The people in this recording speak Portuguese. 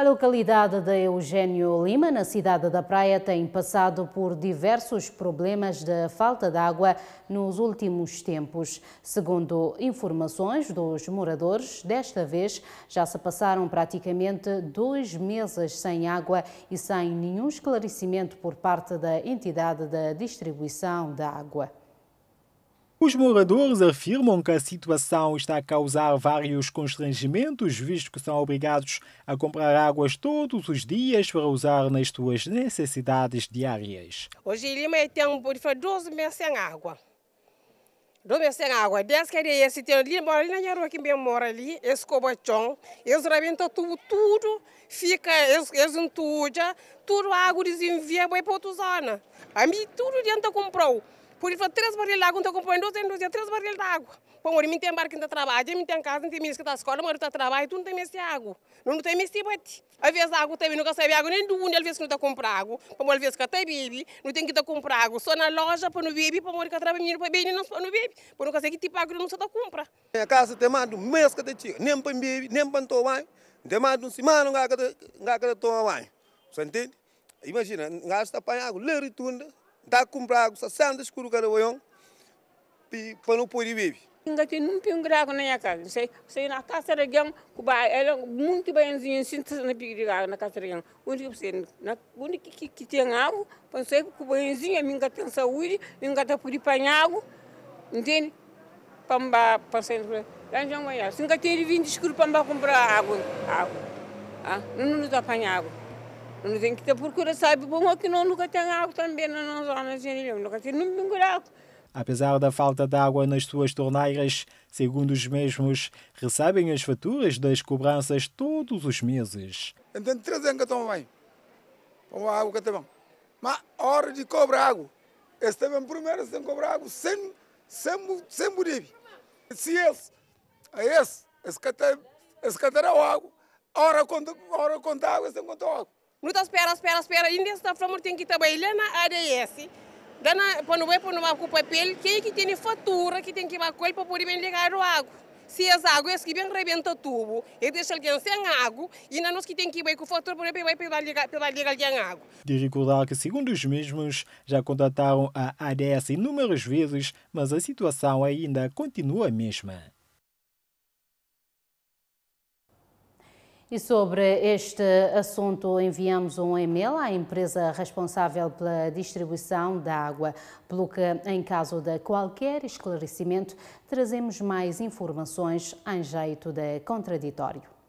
A localidade de Eugênio Lima, na cidade da Praia, tem passado por diversos problemas de falta de água nos últimos tempos. Segundo informações dos moradores, desta vez já se passaram praticamente dois meses sem água e sem nenhum esclarecimento por parte da entidade da distribuição da água. Os moradores afirmam que a situação está a causar vários constrangimentos, visto que são obrigados a comprar águas todos os dias para usar nas suas necessidades diárias. Hoje em Lima tem um de 12 meses sem água. 12 meses sem água. Desde que esse tem mora ali na rua que bem mora ali, esse cobachão, eles rebentam tudo, tudo, fica, eles, eles tudo tudo água desenvia para outra zona. A mim tudo adianta comprar. Por isso, três de água então compõe 12 em 12, três barril d'água. Pô, mori, minha barca ainda trabalha, minha tem casa, menino que está na escola, mori, tá trabalho, tu não tem esse água. Não tem esse bate. Às vezes a água também não consegue água nem do mundo, às vezes não está comprar água. Pô, às vezes que até bebe, não tem que estar tá comprar água. Só na loja, para não beber para mori, que trabalha, menino, para beber não para não beber Pô, não que tipo água, não se está comprar. Minha casa tem mais de um mês que tá tio, nem para bebe, nem para tomar. Tem mais de uma semana, não vai que tá tomar mais. Você entende? Imagina, gasta tá para água, ler e tudo. Né? tá comprado sa sanda escuro cara oion pi poder pori bibi inga ki num pi ngra na minha casa, sei sei na casa gam ku ba ela munti ba enzin sinta na pi diga na casa de undi ku sen na undi ki ki ki tengago pan sei ku ba enzin a minga ten saúde minga ta puri panhago entende pamba pan sei lá já amanhã se nunca ter vindo escuro pamba comprar água água ah não nos apanha água não tem que te procura sabe bom que não nunca tem água também na nossa zona assim, de Genilhão, nunca tem nenhum buraco. Apesar da falta de água nas suas torneiras, segundo os mesmos, recebem as faturas das cobranças todos os meses. Então, três anos que estão bem. Com água que está bom. Mas hora de cobrar água, eles também primeiro sem que cobrar água sem, sem, sem buribe. Se eles, a esse, esse que terá água, hora conta, hora conta água, sem conta água nuta espera. espera, spera inde sta framur tem que trabalhar na ADS dana pano vai para vai com papel quem é que tem fatura que tem que vai para poder ligar o água se as águas que vem rebenta tubo e deixa alguém sem água e na nós que tem que vai com fatura para poder vai para ligar alguém água de recordar que segundo os mesmos já contataram a ADS inúmeras vezes mas a situação ainda continua a mesma E sobre este assunto, enviamos um e-mail à empresa responsável pela distribuição da água, pelo que, em caso de qualquer esclarecimento, trazemos mais informações em jeito de contraditório.